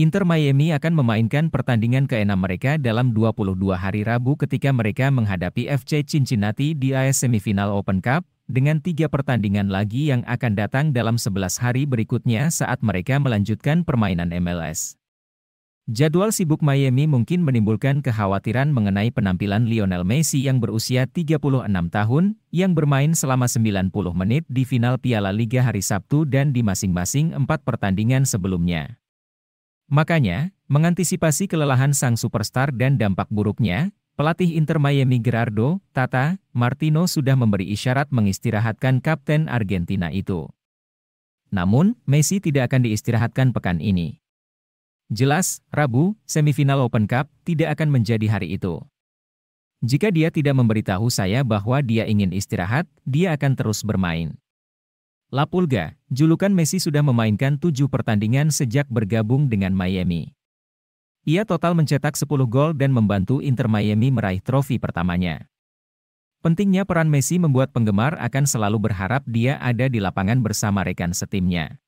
Inter Miami akan memainkan pertandingan ke-6 mereka dalam 22 hari Rabu ketika mereka menghadapi FC Cincinnati di AS Semifinal Open Cup, dengan tiga pertandingan lagi yang akan datang dalam 11 hari berikutnya saat mereka melanjutkan permainan MLS. Jadwal sibuk Miami mungkin menimbulkan kekhawatiran mengenai penampilan Lionel Messi yang berusia 36 tahun, yang bermain selama 90 menit di final Piala Liga hari Sabtu dan di masing-masing empat pertandingan sebelumnya. Makanya, mengantisipasi kelelahan sang superstar dan dampak buruknya, pelatih Inter Miami Gerardo, Tata, Martino sudah memberi isyarat mengistirahatkan kapten Argentina itu. Namun, Messi tidak akan diistirahatkan pekan ini. Jelas, Rabu, semifinal Open Cup tidak akan menjadi hari itu. Jika dia tidak memberitahu saya bahwa dia ingin istirahat, dia akan terus bermain. Lapulga, julukan Messi sudah memainkan tujuh pertandingan sejak bergabung dengan Miami. Ia total mencetak 10 gol dan membantu Inter Miami meraih trofi pertamanya. Pentingnya peran Messi membuat penggemar akan selalu berharap dia ada di lapangan bersama rekan setimnya.